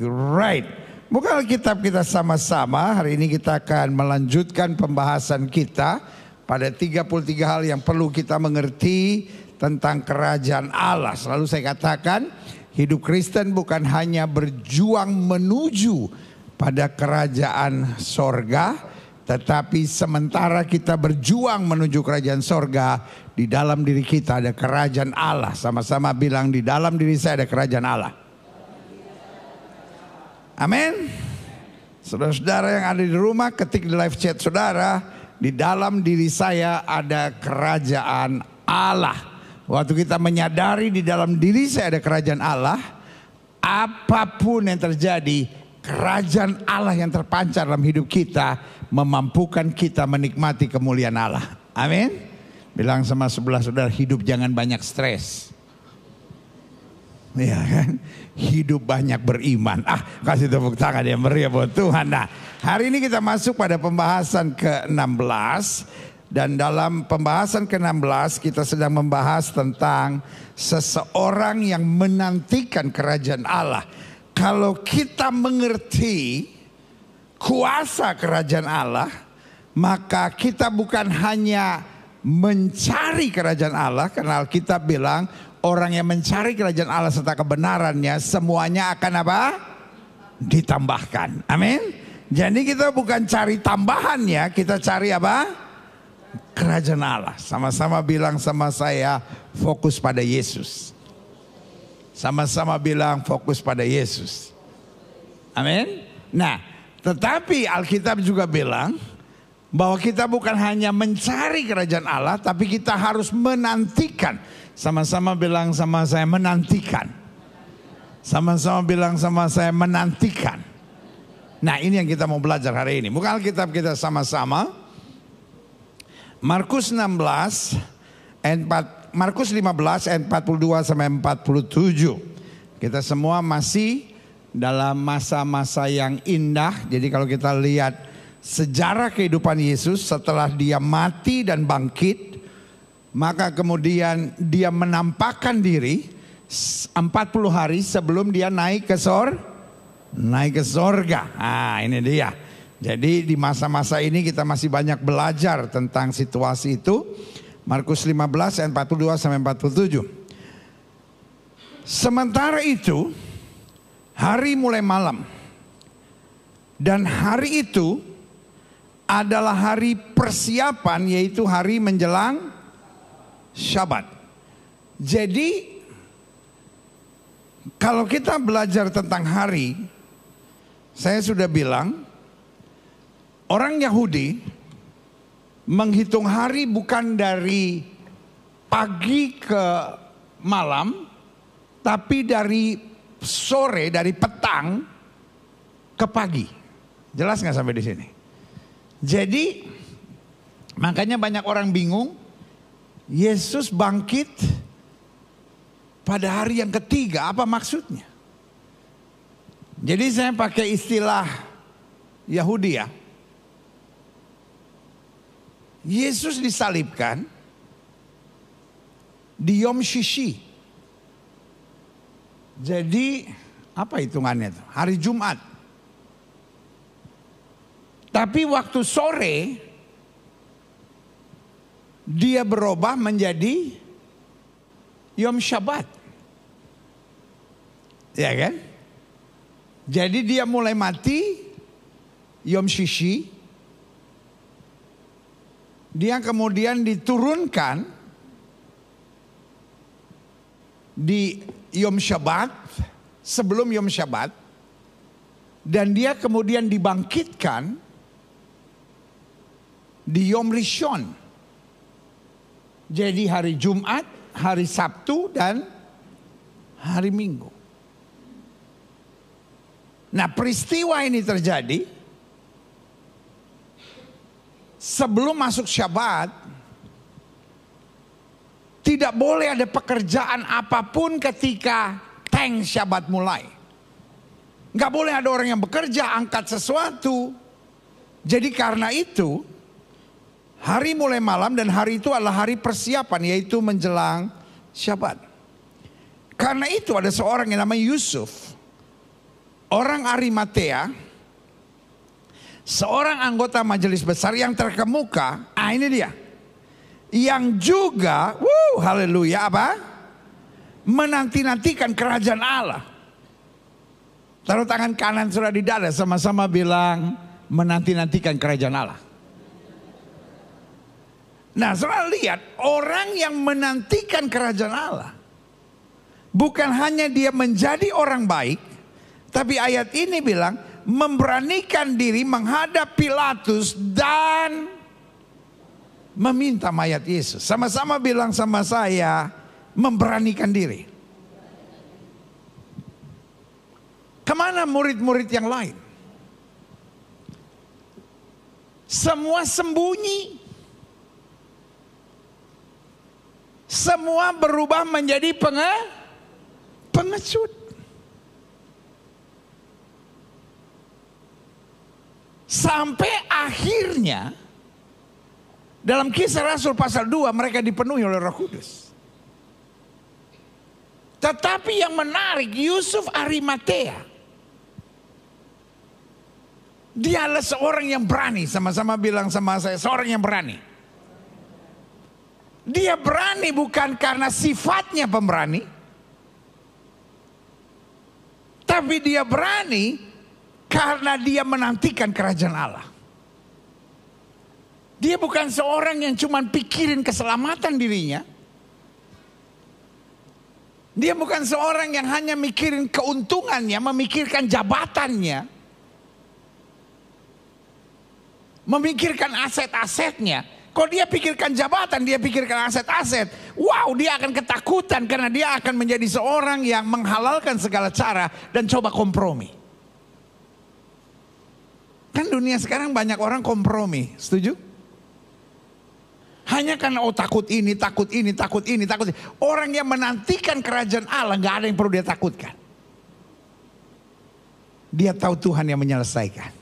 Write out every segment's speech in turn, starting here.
Right, Buka Alkitab kita sama-sama. Hari ini kita akan melanjutkan pembahasan kita pada 33 hal yang perlu kita mengerti tentang kerajaan Allah. Selalu saya katakan, hidup Kristen bukan hanya berjuang menuju pada kerajaan sorga, tetapi sementara kita berjuang menuju kerajaan sorga, di dalam diri kita ada kerajaan Allah. Sama-sama bilang di dalam diri saya ada kerajaan Allah. Amin. Saudara-saudara yang ada di rumah ketik di live chat saudara. Di dalam diri saya ada kerajaan Allah. Waktu kita menyadari di dalam diri saya ada kerajaan Allah. Apapun yang terjadi kerajaan Allah yang terpancar dalam hidup kita. Memampukan kita menikmati kemuliaan Allah. Amin. Bilang sama sebelah saudara hidup jangan banyak stres. Ya kan? Hidup banyak beriman. Ah, kasih tepuk tangan yang meriah buat Tuhan. Nah, hari ini kita masuk pada pembahasan ke-16 dan dalam pembahasan ke-16 kita sedang membahas tentang seseorang yang menantikan kerajaan Allah. Kalau kita mengerti kuasa kerajaan Allah, maka kita bukan hanya mencari kerajaan Allah karena Alkitab bilang orang yang mencari kerajaan Allah serta kebenarannya semuanya akan apa? ditambahkan. Amin. Jadi kita bukan cari tambahan ya, kita cari apa? kerajaan Allah. Sama-sama bilang sama saya fokus pada Yesus. Sama-sama bilang fokus pada Yesus. Amin. Nah, tetapi Alkitab juga bilang bahwa kita bukan hanya mencari kerajaan Allah, tapi kita harus menantikan sama-sama bilang sama saya menantikan. Sama-sama bilang sama saya menantikan. Nah ini yang kita mau belajar hari ini. Buka Alkitab kita sama-sama. Markus 16 ayat 4, Markus 15 ayat 42 sampai 47. Kita semua masih dalam masa-masa yang indah. Jadi kalau kita lihat sejarah kehidupan Yesus setelah dia mati dan bangkit maka kemudian dia menampakkan diri 40 hari sebelum dia naik ke sor, naik ke sorga. Ah ini dia. Jadi di masa-masa ini kita masih banyak belajar tentang situasi itu. Markus 15 ayat 42 sampai 47. Sementara itu hari mulai malam. Dan hari itu adalah hari persiapan yaitu hari menjelang Syabat. Jadi kalau kita belajar tentang hari, saya sudah bilang orang Yahudi menghitung hari bukan dari pagi ke malam, tapi dari sore, dari petang ke pagi. Jelas nggak sampai di sini? Jadi makanya banyak orang bingung Yesus bangkit pada hari yang ketiga. Apa maksudnya? Jadi saya pakai istilah Yahudi ya. Yesus disalibkan di Yom Shishi. Jadi apa hitungannya itu? Hari Jumat. Tapi waktu sore dia berubah menjadi Yom Shabbat. Ya kan? Jadi dia mulai mati Yom Shishi. Dia kemudian diturunkan di Yom Shabbat sebelum Yom Shabbat dan dia kemudian dibangkitkan di Yom Rishon jadi hari Jumat, hari Sabtu dan hari Minggu. Nah peristiwa ini terjadi sebelum masuk Syabat tidak boleh ada pekerjaan apapun ketika tank Syabat mulai. Gak boleh ada orang yang bekerja angkat sesuatu. Jadi karena itu Hari mulai malam dan hari itu adalah hari persiapan yaitu menjelang Syabat. Karena itu ada seorang yang namanya Yusuf. Orang Arimatea, seorang anggota majelis besar yang terkemuka, ah ini dia. Yang juga, wuh haleluya apa? Menanti-nantikan kerajaan Allah. Taruh tangan kanan sudah di dada sama-sama bilang menanti-nantikan kerajaan Allah. Nah, saudara lihat orang yang menantikan kerajaan Allah. Bukan hanya dia menjadi orang baik, tapi ayat ini bilang memberanikan diri menghadap Pilatus dan meminta mayat Yesus. Sama-sama bilang sama saya memberanikan diri. Kemana murid-murid yang lain? Semua sembunyi semua berubah menjadi penge, pengecut. Sampai akhirnya dalam kisah Rasul pasal 2 mereka dipenuhi oleh Roh Kudus. Tetapi yang menarik Yusuf Arimatea dialah seorang yang berani. Sama-sama bilang sama saya, seorang yang berani. Dia berani bukan karena sifatnya pemberani, tapi dia berani karena dia menantikan kerajaan Allah. Dia bukan seorang yang cuma pikirin keselamatan dirinya. Dia bukan seorang yang hanya mikirin keuntungannya, memikirkan jabatannya. Memikirkan aset-asetnya Kok dia pikirkan jabatan, dia pikirkan aset-aset. Wow, dia akan ketakutan karena dia akan menjadi seorang yang menghalalkan segala cara dan coba kompromi. Kan dunia sekarang banyak orang kompromi, setuju? Hanya karena oh takut ini, takut ini, takut ini, takut ini. Orang yang menantikan kerajaan Allah nggak ada yang perlu dia takutkan. Dia tahu Tuhan yang menyelesaikan.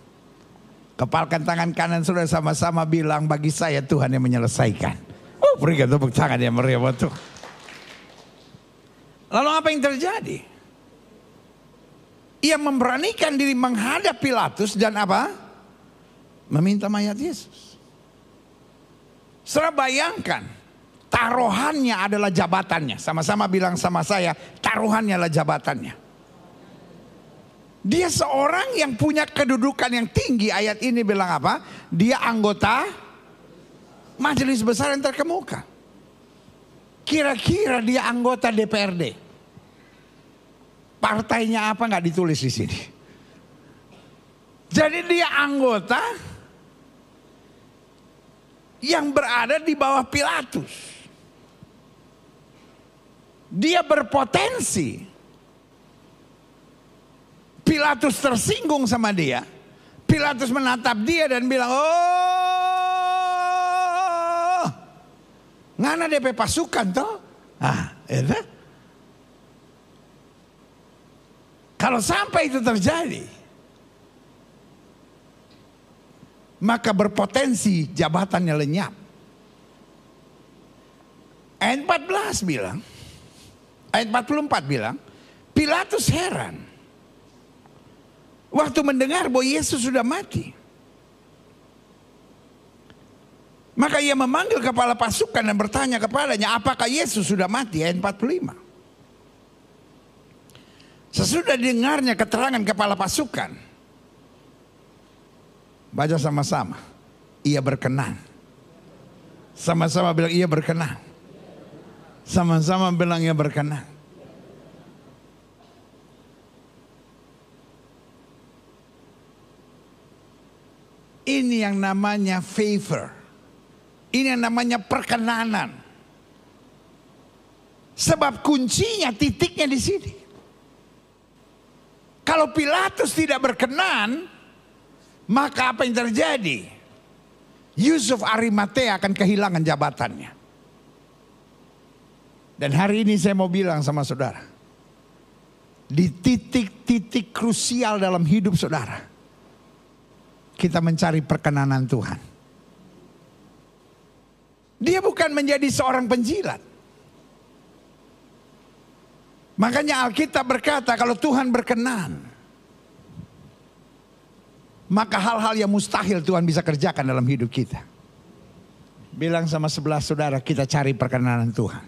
Kepalkan tangan kanan sudah sama-sama bilang bagi saya Tuhan yang menyelesaikan. Oh, berikan tepuk tangan yang meriah waktu. Lalu apa yang terjadi? Ia memberanikan diri menghadap Pilatus dan apa? Meminta mayat Yesus. Saudara bayangkan, taruhannya adalah jabatannya. Sama-sama bilang sama saya, taruhannya adalah jabatannya. Dia seorang yang punya kedudukan yang tinggi. Ayat ini bilang apa? Dia anggota majelis besar yang terkemuka. Kira-kira dia anggota DPRD. Partainya apa nggak ditulis di sini. Jadi dia anggota yang berada di bawah Pilatus. Dia berpotensi Pilatus tersinggung sama dia. Pilatus menatap dia dan bilang, "Oh, ngana DP pasukan toh?" Ah, itu. Ya Kalau sampai itu terjadi, maka berpotensi jabatannya lenyap. Ayat 14 bilang, ayat 44 bilang, Pilatus heran waktu mendengar bahwa Yesus sudah mati. Maka ia memanggil kepala pasukan dan bertanya kepadanya, apakah Yesus sudah mati? Ayat 45. Sesudah dengarnya keterangan kepala pasukan. Baca sama-sama. Ia berkenan. Sama-sama bilang ia berkenan. Sama-sama bilang ia berkenan. Ini yang namanya favor. Ini yang namanya perkenanan. Sebab kuncinya titiknya di sini. Kalau Pilatus tidak berkenan, maka apa yang terjadi? Yusuf Arimatea akan kehilangan jabatannya. Dan hari ini saya mau bilang sama saudara. Di titik-titik krusial dalam hidup saudara kita mencari perkenanan Tuhan. Dia bukan menjadi seorang penjilat. Makanya Alkitab berkata kalau Tuhan berkenan. Maka hal-hal yang mustahil Tuhan bisa kerjakan dalam hidup kita. Bilang sama sebelah saudara kita cari perkenanan Tuhan.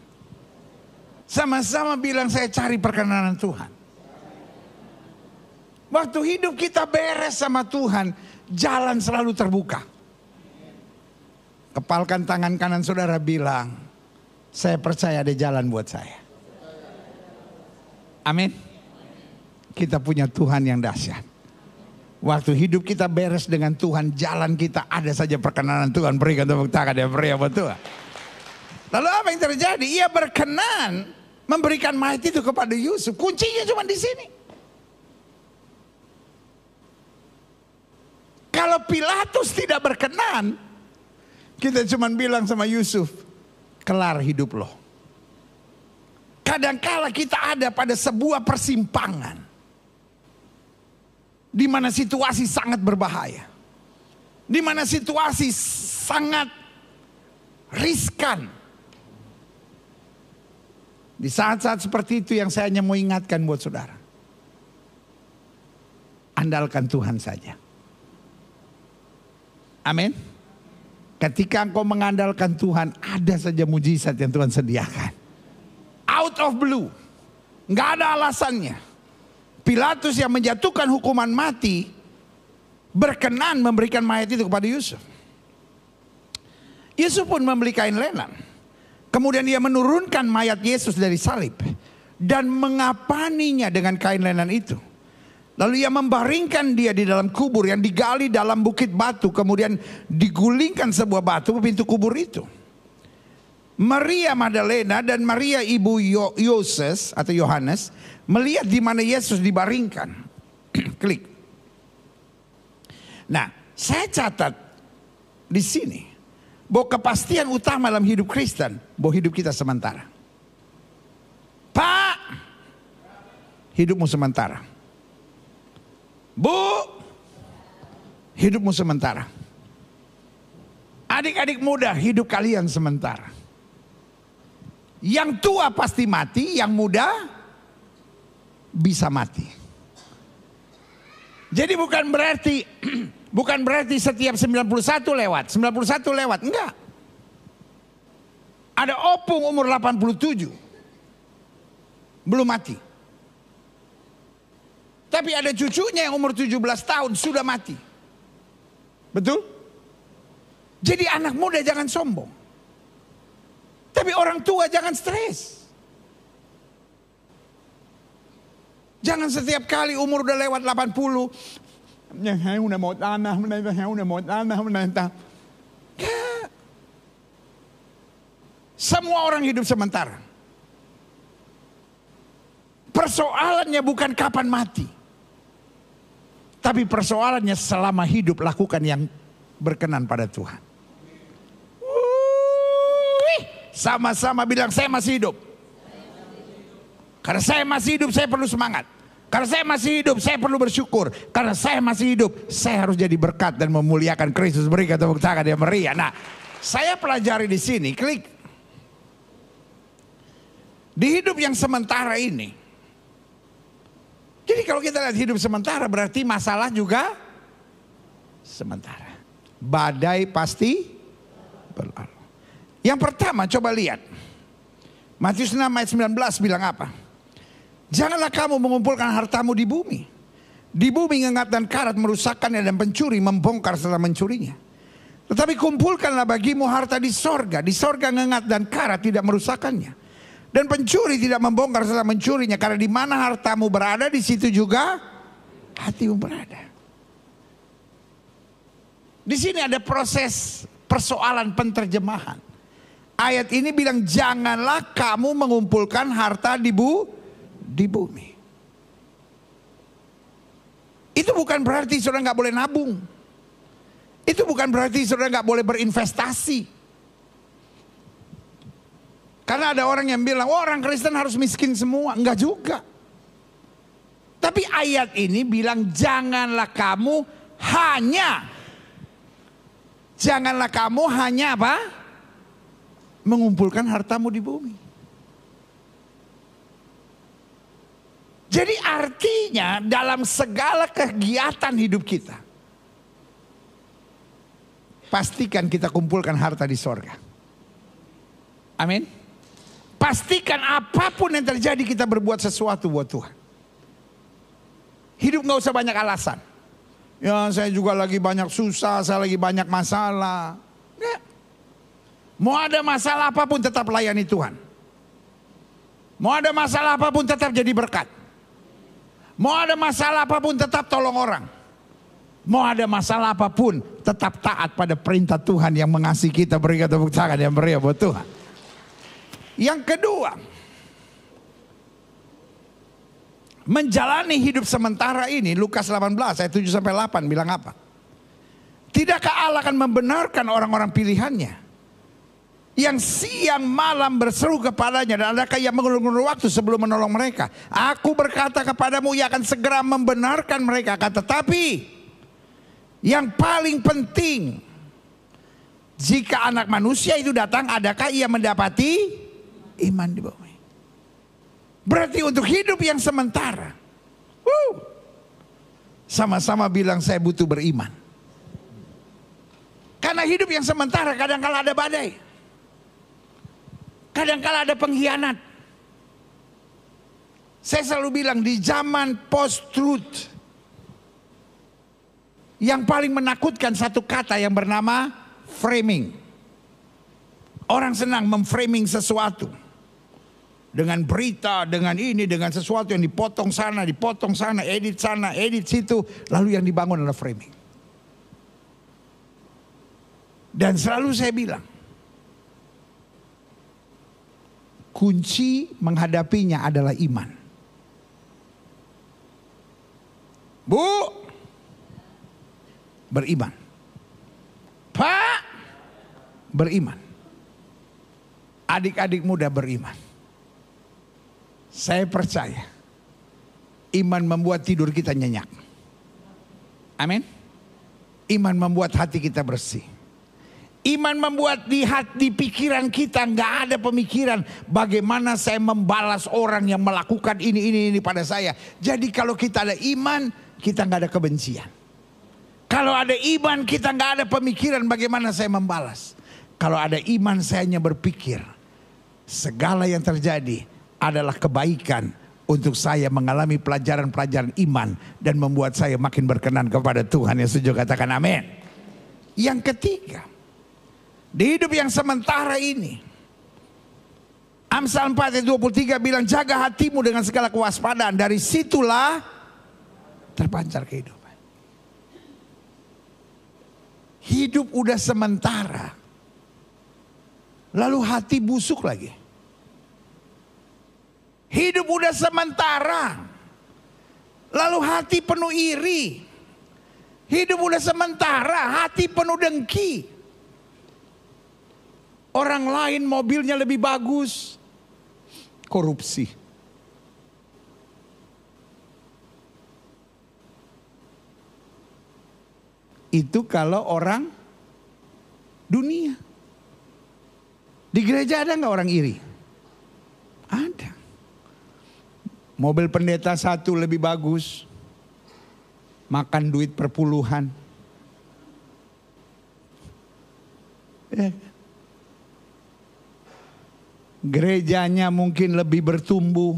Sama-sama bilang saya cari perkenanan Tuhan. Waktu hidup kita beres sama Tuhan jalan selalu terbuka. Kepalkan tangan kanan saudara bilang, saya percaya ada jalan buat saya. Amin. Kita punya Tuhan yang dahsyat. Waktu hidup kita beres dengan Tuhan, jalan kita ada saja perkenanan Tuhan. Berikan tepuk tangan ada ya, pria ya apa Tuhan. Lalu apa yang terjadi? Ia berkenan memberikan mayat itu kepada Yusuf. Kuncinya cuma di sini. Kalau Pilatus tidak berkenan, kita cuma bilang sama Yusuf, kelar hidup loh. Kadangkala kita ada pada sebuah persimpangan. Di mana situasi sangat berbahaya. Di mana situasi sangat riskan. Di saat-saat seperti itu yang saya hanya mau ingatkan buat saudara. Andalkan Tuhan saja. Amin. Ketika engkau mengandalkan Tuhan, ada saja mujizat yang Tuhan sediakan. Out of blue. Nggak ada alasannya. Pilatus yang menjatuhkan hukuman mati, berkenan memberikan mayat itu kepada Yusuf. Yusuf pun membeli kain lenan. Kemudian ia menurunkan mayat Yesus dari salib. Dan mengapaninya dengan kain lenan itu. Lalu ia membaringkan dia di dalam kubur yang digali dalam bukit batu. Kemudian digulingkan sebuah batu ke pintu kubur itu. Maria Magdalena dan Maria ibu Yoses atau Yohanes melihat di mana Yesus dibaringkan. Klik. Nah, saya catat di sini bahwa kepastian utama dalam hidup Kristen bahwa hidup kita sementara. Pak, hidupmu sementara. Bu, hidupmu sementara. Adik-adik muda, hidup kalian sementara. Yang tua pasti mati, yang muda bisa mati. Jadi bukan berarti bukan berarti setiap 91 lewat, 91 lewat, enggak. Ada opung umur 87. Belum mati. Tapi ada cucunya yang umur 17 tahun sudah mati. Betul? Jadi anak muda jangan sombong. Tapi orang tua jangan stres. Jangan setiap kali umur udah lewat 80. Nah, saya udah mau tanah, saya udah mau tanah, Semua orang hidup sementara. Persoalannya bukan kapan mati. Tapi persoalannya selama hidup lakukan yang berkenan pada Tuhan. Sama-sama bilang saya masih hidup. Karena saya masih hidup saya perlu semangat. Karena saya masih hidup saya perlu bersyukur. Karena saya masih hidup saya harus jadi berkat dan memuliakan Kristus. Berikan tepuk tangan yang meriah. Nah saya pelajari di sini klik. Di hidup yang sementara ini jadi kalau kita lihat hidup sementara berarti masalah juga sementara. Badai pasti berlalu. Yang pertama coba lihat. Matius 6 ayat 19 bilang apa? Janganlah kamu mengumpulkan hartamu di bumi. Di bumi ngengat dan karat merusakannya dan pencuri membongkar serta mencurinya. Tetapi kumpulkanlah bagimu harta di sorga. Di sorga ngengat dan karat tidak merusakannya. Dan pencuri tidak membongkar setelah mencurinya karena di mana hartamu berada di situ juga hatimu berada. Di sini ada proses persoalan penterjemahan. Ayat ini bilang janganlah kamu mengumpulkan harta di bu di bumi. Itu bukan berarti saudara nggak boleh nabung. Itu bukan berarti saudara nggak boleh berinvestasi. Karena ada orang yang bilang, oh, orang Kristen harus miskin semua. Enggak juga. Tapi ayat ini bilang janganlah kamu hanya. Janganlah kamu hanya apa? Mengumpulkan hartamu di bumi. Jadi artinya dalam segala kegiatan hidup kita. Pastikan kita kumpulkan harta di sorga. Amin. Pastikan apapun yang terjadi kita berbuat sesuatu buat Tuhan. Hidup gak usah banyak alasan. Ya saya juga lagi banyak susah, saya lagi banyak masalah. Nggak. Mau ada masalah apapun tetap layani Tuhan. Mau ada masalah apapun tetap jadi berkat. Mau ada masalah apapun tetap tolong orang. Mau ada masalah apapun tetap taat pada perintah Tuhan yang mengasihi kita. Berikan tepuk tangan yang meriah buat Tuhan. Yang kedua, menjalani hidup sementara ini Lukas 18 ayat 7 sampai 8 bilang apa? Tidakkah Allah akan membenarkan orang-orang pilihannya? Yang siang malam berseru kepadanya dan adakah yang mengulur-ulur waktu sebelum menolong mereka? Aku berkata kepadamu ia akan segera membenarkan mereka. Kata tetapi yang paling penting jika anak manusia itu datang adakah ia mendapati iman di bawah ini, Berarti untuk hidup yang sementara. Sama-sama bilang saya butuh beriman. Karena hidup yang sementara kadang-kala ada badai. kadang-kala ada pengkhianat. Saya selalu bilang di zaman post-truth. Yang paling menakutkan satu kata yang bernama framing. Orang senang memframing sesuatu dengan berita, dengan ini, dengan sesuatu yang dipotong sana, dipotong sana, edit sana, edit situ. Lalu yang dibangun adalah framing. Dan selalu saya bilang, kunci menghadapinya adalah iman. Bu, beriman. Pak, beriman. Adik-adik muda beriman saya percaya. Iman membuat tidur kita nyenyak. Amin. Iman membuat hati kita bersih. Iman membuat di hati di pikiran kita nggak ada pemikiran bagaimana saya membalas orang yang melakukan ini ini ini pada saya. Jadi kalau kita ada iman kita nggak ada kebencian. Kalau ada iman kita nggak ada pemikiran bagaimana saya membalas. Kalau ada iman saya hanya berpikir segala yang terjadi adalah kebaikan untuk saya mengalami pelajaran-pelajaran iman dan membuat saya makin berkenan kepada Tuhan. Yang sejuk katakan amin. Yang ketiga, di hidup yang sementara ini, Amsal 4 ayat 23 bilang jaga hatimu dengan segala kewaspadaan. Dari situlah terpancar kehidupan. Hidup udah sementara. Lalu hati busuk lagi. Hidup udah sementara. Lalu hati penuh iri. Hidup udah sementara, hati penuh dengki. Orang lain mobilnya lebih bagus. Korupsi. Itu kalau orang dunia. Di gereja ada nggak orang iri? Ada. Mobil pendeta satu lebih bagus. Makan duit perpuluhan. Eh. Gerejanya mungkin lebih bertumbuh.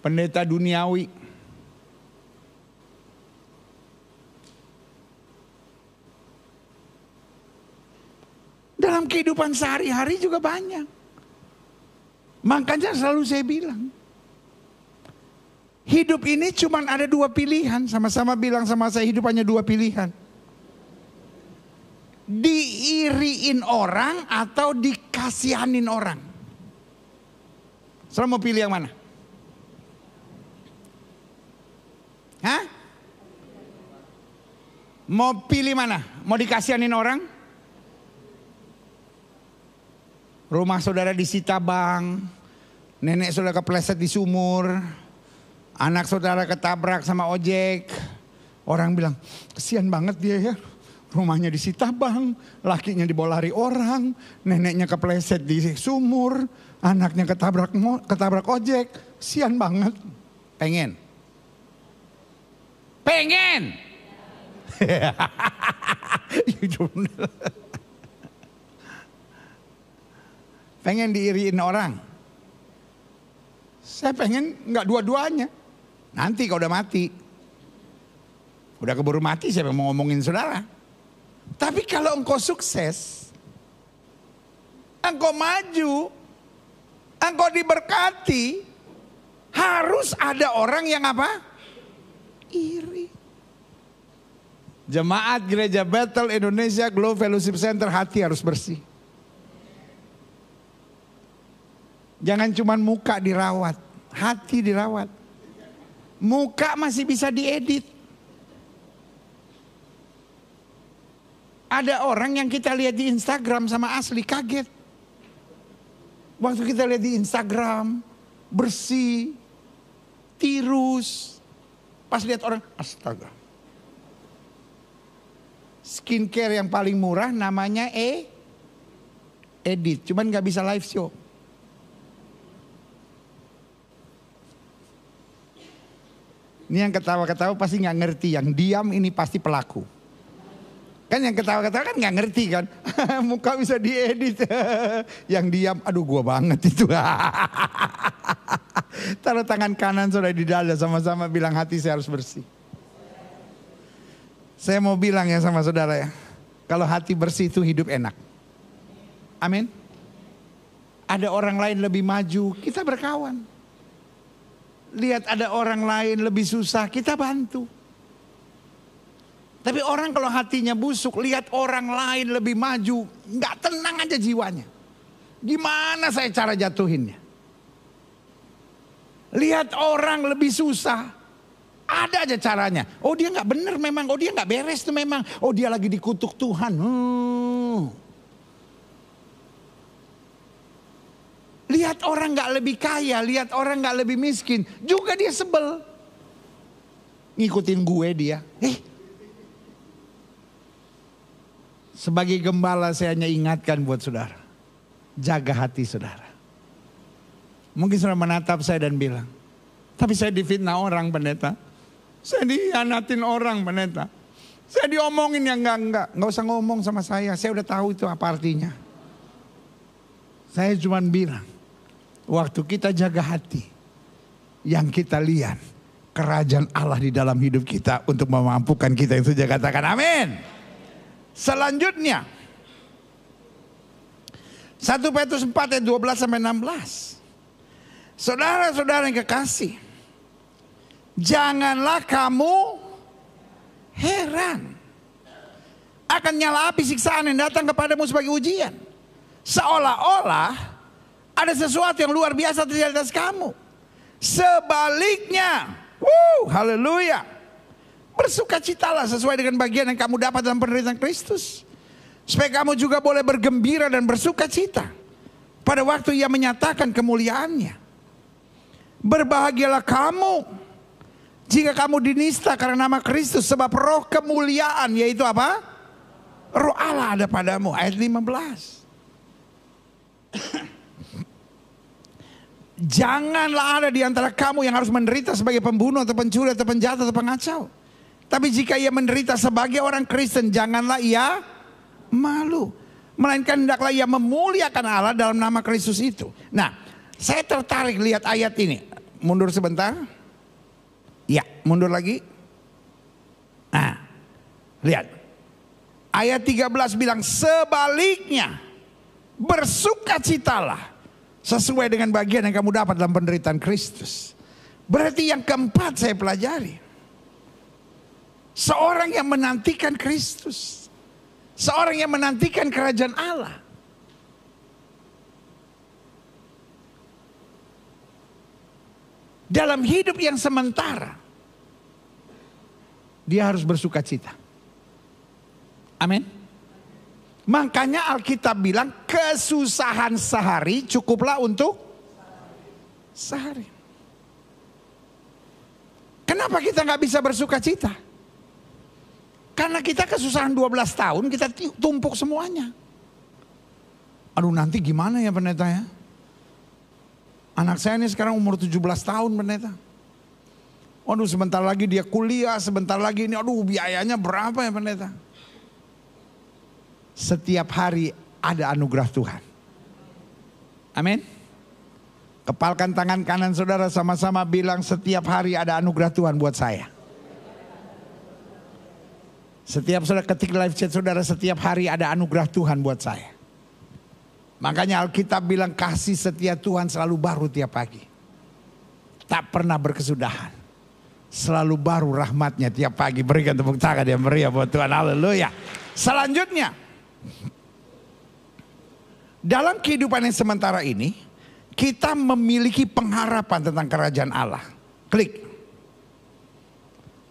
Pendeta duniawi. Dalam kehidupan sehari-hari juga banyak. Makanya selalu saya bilang, hidup ini cuma ada dua pilihan. Sama-sama bilang sama saya hidup hanya dua pilihan. Diiriin orang atau dikasihanin orang. Saudara mau pilih yang mana? Hah? Mau pilih mana? Mau dikasihanin orang? rumah saudara disita bank, nenek saudara kepleset di sumur, anak saudara ketabrak sama ojek. Orang bilang, kesian banget dia ya. Rumahnya disita Sitabang, lakinya dibolari orang, neneknya kepleset di sumur, anaknya ketabrak ketabrak ojek. Kesian banget. Pengen. Pengen. you don't know. pengen diiriin orang. Saya pengen nggak dua-duanya. Nanti kalau udah mati. Udah keburu mati siapa mau ngomongin saudara. Tapi kalau engkau sukses. Engkau maju. Engkau diberkati. Harus ada orang yang apa? Iri. Jemaat Gereja Battle Indonesia Glow Fellowship Center hati harus bersih. Jangan cuma muka dirawat, hati dirawat. Muka masih bisa diedit. Ada orang yang kita lihat di Instagram sama asli kaget. Waktu kita lihat di Instagram, bersih, tirus. Pas lihat orang, astaga. Skincare yang paling murah namanya E. Edit, cuman nggak bisa live show. Ini yang ketawa-ketawa pasti nggak ngerti. Yang diam ini pasti pelaku. Kan yang ketawa-ketawa kan nggak ngerti kan. Muka bisa diedit. yang diam, aduh gua banget itu. Taruh tangan kanan sudah di dada sama-sama bilang hati saya harus bersih. Saya mau bilang ya sama saudara ya. Kalau hati bersih itu hidup enak. Amin. Ada orang lain lebih maju, kita berkawan lihat ada orang lain lebih susah, kita bantu. Tapi orang kalau hatinya busuk, lihat orang lain lebih maju, nggak tenang aja jiwanya. Gimana saya cara jatuhinnya? Lihat orang lebih susah, ada aja caranya. Oh dia nggak bener memang, oh dia nggak beres tuh memang, oh dia lagi dikutuk Tuhan. Hmm. Lihat orang gak lebih kaya, lihat orang gak lebih miskin. Juga dia sebel. Ngikutin gue dia. Eh. Sebagai gembala saya hanya ingatkan buat saudara. Jaga hati saudara. Mungkin saudara menatap saya dan bilang. Tapi saya difitnah orang pendeta. Saya dianatin orang pendeta. Saya diomongin yang enggak enggak, enggak usah ngomong sama saya. Saya udah tahu itu apa artinya. Saya cuma bilang, Waktu kita jaga hati. Yang kita lihat. Kerajaan Allah di dalam hidup kita. Untuk memampukan kita yang sudah katakan amin. Selanjutnya. 1 Petrus 4 ayat 12 sampai 16. Saudara-saudara yang kekasih. Janganlah kamu heran akan nyala api siksaan yang datang kepadamu sebagai ujian. Seolah-olah ada sesuatu yang luar biasa terjadi atas kamu. Sebaliknya, woo, haleluya. Bersukacitalah sesuai dengan bagian yang kamu dapat dalam penderitaan Kristus. Supaya kamu juga boleh bergembira dan bersukacita pada waktu ia menyatakan kemuliaannya. Berbahagialah kamu jika kamu dinista karena nama Kristus sebab roh kemuliaan yaitu apa? Roh Allah ada padamu ayat 15. Janganlah ada di antara kamu yang harus menderita sebagai pembunuh atau pencuri atau penjahat atau pengacau. Tapi jika ia menderita sebagai orang Kristen, janganlah ia malu. Melainkan hendaklah ia memuliakan Allah dalam nama Kristus itu. Nah, saya tertarik lihat ayat ini. Mundur sebentar. Ya, mundur lagi. Nah, lihat. Ayat 13 bilang, sebaliknya bersukacitalah Sesuai dengan bagian yang kamu dapat dalam penderitaan Kristus. Berarti yang keempat saya pelajari. Seorang yang menantikan Kristus. Seorang yang menantikan kerajaan Allah. Dalam hidup yang sementara. Dia harus bersuka cita. Amin. Makanya Alkitab bilang kesusahan sehari cukuplah untuk sehari. Kenapa kita nggak bisa bersuka cita? Karena kita kesusahan 12 tahun kita tumpuk semuanya. Aduh nanti gimana ya pendeta ya? Anak saya ini sekarang umur 17 tahun pendeta. Aduh sebentar lagi dia kuliah, sebentar lagi ini aduh biayanya berapa ya pendeta? setiap hari ada anugerah Tuhan. Amin. Kepalkan tangan kanan saudara sama-sama bilang setiap hari ada anugerah Tuhan buat saya. Setiap saudara ketik live chat saudara setiap hari ada anugerah Tuhan buat saya. Makanya Alkitab bilang kasih setia Tuhan selalu baru tiap pagi. Tak pernah berkesudahan. Selalu baru rahmatnya tiap pagi. Berikan tepuk tangan yang meriah buat Tuhan. Haleluya. Selanjutnya. Dalam kehidupan yang sementara ini, kita memiliki pengharapan tentang kerajaan Allah. Klik.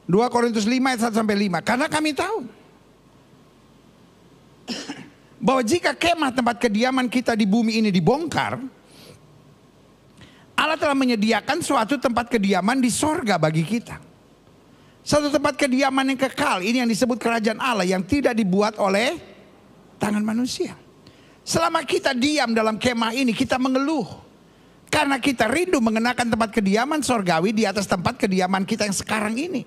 2 Korintus 5 ayat 1 sampai 5. Karena kami tahu bahwa jika kemah tempat kediaman kita di bumi ini dibongkar, Allah telah menyediakan suatu tempat kediaman di sorga bagi kita. Satu tempat kediaman yang kekal, ini yang disebut kerajaan Allah yang tidak dibuat oleh tangan manusia. Selama kita diam dalam kemah ini, kita mengeluh. Karena kita rindu mengenakan tempat kediaman sorgawi di atas tempat kediaman kita yang sekarang ini.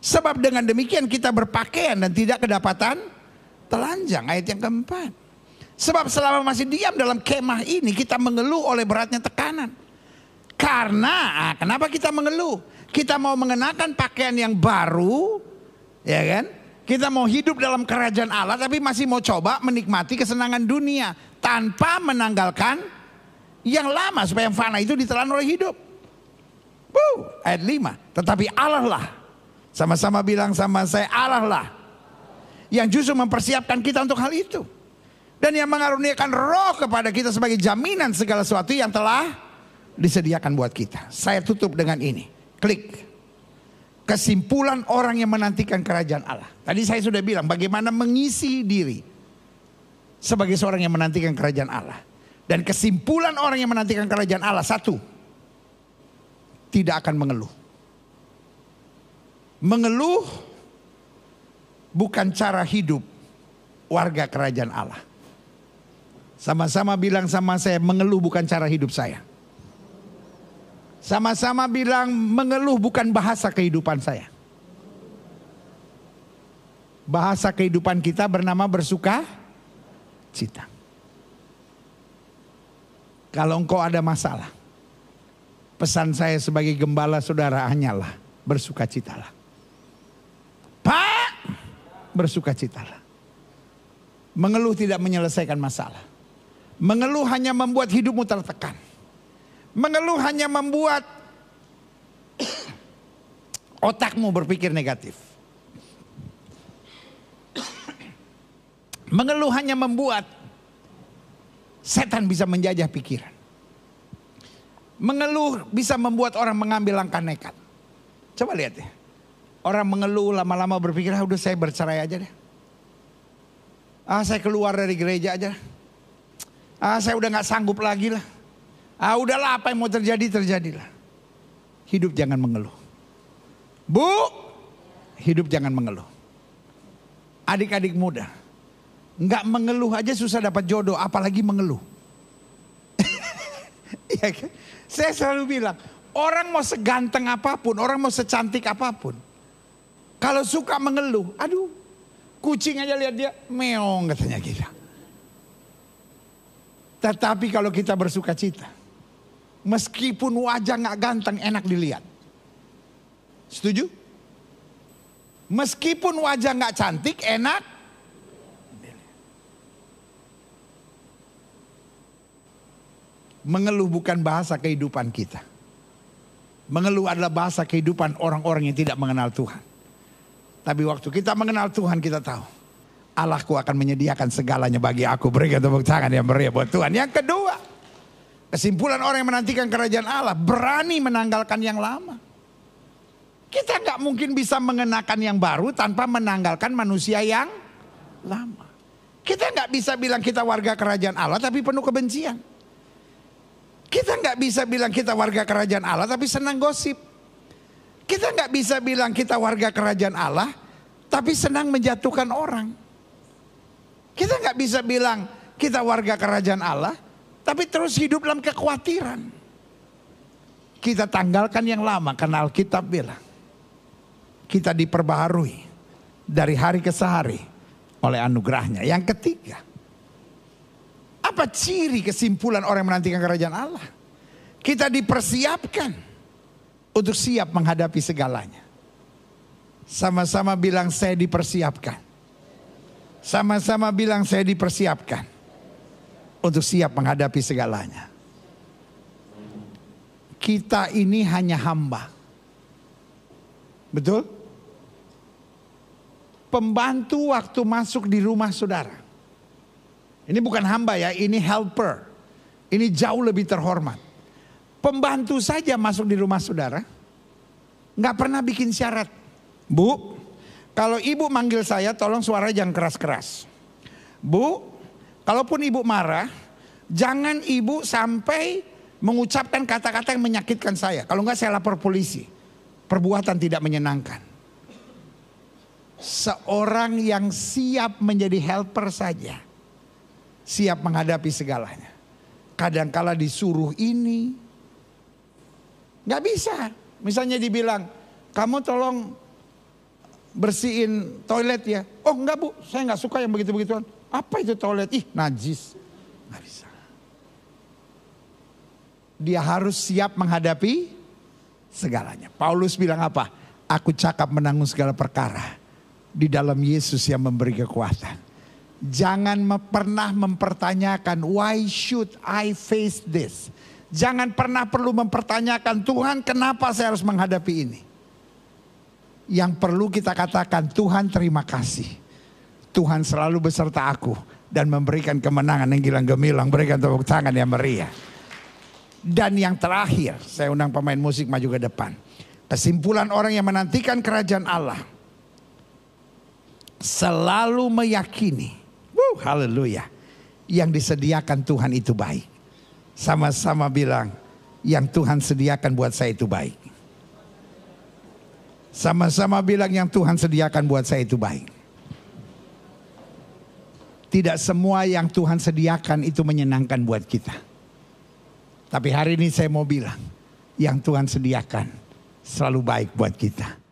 Sebab dengan demikian kita berpakaian dan tidak kedapatan telanjang. Ayat yang keempat. Sebab selama masih diam dalam kemah ini kita mengeluh oleh beratnya tekanan. Karena ah, kenapa kita mengeluh? Kita mau mengenakan pakaian yang baru, ya kan? Kita mau hidup dalam kerajaan Allah tapi masih mau coba menikmati kesenangan dunia tanpa menanggalkan yang lama supaya yang fana itu ditelan oleh hidup. Woo, ayat 5. Tetapi Allah lah. Sama-sama bilang sama saya Allah lah. Yang justru mempersiapkan kita untuk hal itu. Dan yang mengaruniakan roh kepada kita sebagai jaminan segala sesuatu yang telah disediakan buat kita. Saya tutup dengan ini. Klik kesimpulan orang yang menantikan kerajaan Allah. Tadi saya sudah bilang bagaimana mengisi diri sebagai seorang yang menantikan kerajaan Allah. Dan kesimpulan orang yang menantikan kerajaan Allah satu, tidak akan mengeluh. Mengeluh bukan cara hidup warga kerajaan Allah. Sama-sama bilang sama saya mengeluh bukan cara hidup saya. Sama-sama bilang mengeluh bukan bahasa kehidupan saya. Bahasa kehidupan kita bernama bersuka cita. Kalau engkau ada masalah. Pesan saya sebagai gembala saudara hanyalah bersuka citalah. Pak bersuka citalah. Mengeluh tidak menyelesaikan masalah. Mengeluh hanya membuat hidupmu tertekan. Mengeluh hanya membuat otakmu berpikir negatif. Mengeluh hanya membuat setan bisa menjajah pikiran. Mengeluh bisa membuat orang mengambil langkah nekat. Coba lihat ya. Orang mengeluh lama-lama berpikir, ah, udah saya bercerai aja deh. Ah saya keluar dari gereja aja. Ah saya udah gak sanggup lagi lah. Ah udahlah apa yang mau terjadi terjadilah. Hidup jangan mengeluh. Bu, hidup jangan mengeluh. Adik-adik muda, nggak mengeluh aja susah dapat jodoh, apalagi mengeluh. ya kan? Saya selalu bilang, orang mau seganteng apapun, orang mau secantik apapun. Kalau suka mengeluh, aduh, kucing aja lihat dia, meong katanya kita. Tetapi kalau kita bersuka cita, Meskipun wajah nggak ganteng enak dilihat. Setuju? Meskipun wajah nggak cantik enak. Mengeluh bukan bahasa kehidupan kita. Mengeluh adalah bahasa kehidupan orang-orang yang tidak mengenal Tuhan. Tapi waktu kita mengenal Tuhan kita tahu. Allahku akan menyediakan segalanya bagi aku. Berikan tepuk tangan yang meriah buat Tuhan. Yang kedua. Kesimpulan orang yang menantikan kerajaan Allah berani menanggalkan yang lama. Kita nggak mungkin bisa mengenakan yang baru tanpa menanggalkan manusia yang lama. Kita nggak bisa bilang kita warga kerajaan Allah tapi penuh kebencian. Kita nggak bisa bilang kita warga kerajaan Allah tapi senang gosip. Kita nggak bisa bilang kita warga kerajaan Allah tapi senang menjatuhkan orang. Kita nggak bisa bilang kita warga kerajaan Allah tapi terus hidup dalam kekhawatiran. Kita tanggalkan yang lama Kenal Alkitab bilang. Kita diperbaharui dari hari ke sehari oleh anugerahnya. Yang ketiga. Apa ciri kesimpulan orang yang menantikan kerajaan Allah? Kita dipersiapkan untuk siap menghadapi segalanya. Sama-sama bilang saya dipersiapkan. Sama-sama bilang saya dipersiapkan untuk siap menghadapi segalanya. Kita ini hanya hamba. Betul? Pembantu waktu masuk di rumah saudara. Ini bukan hamba ya, ini helper. Ini jauh lebih terhormat. Pembantu saja masuk di rumah saudara. Nggak pernah bikin syarat. Bu, kalau ibu manggil saya tolong suara jangan keras-keras. Bu, Kalaupun ibu marah, jangan ibu sampai mengucapkan kata-kata yang menyakitkan saya. Kalau enggak saya lapor polisi. Perbuatan tidak menyenangkan. Seorang yang siap menjadi helper saja. Siap menghadapi segalanya. Kadangkala disuruh ini. Gak bisa. Misalnya dibilang, kamu tolong bersihin toilet ya. Oh enggak bu, saya nggak suka yang begitu-begituan. Apa itu toilet? Ih najis. Gak bisa. Dia harus siap menghadapi segalanya. Paulus bilang apa? Aku cakap menanggung segala perkara. Di dalam Yesus yang memberi kekuatan. Jangan pernah mempertanyakan why should I face this? Jangan pernah perlu mempertanyakan Tuhan kenapa saya harus menghadapi ini. Yang perlu kita katakan Tuhan terima kasih. Tuhan selalu beserta aku dan memberikan kemenangan yang gilang gemilang. Berikan tepuk tangan yang meriah. Dan yang terakhir, saya undang pemain musik maju ke depan. Kesimpulan orang yang menantikan kerajaan Allah selalu meyakini, wuh, haleluya, yang disediakan Tuhan itu baik. Sama-sama bilang, yang Tuhan sediakan buat saya itu baik. Sama-sama bilang yang Tuhan sediakan buat saya itu baik. Tidak semua yang Tuhan sediakan itu menyenangkan buat kita. Tapi hari ini saya mau bilang, yang Tuhan sediakan selalu baik buat kita.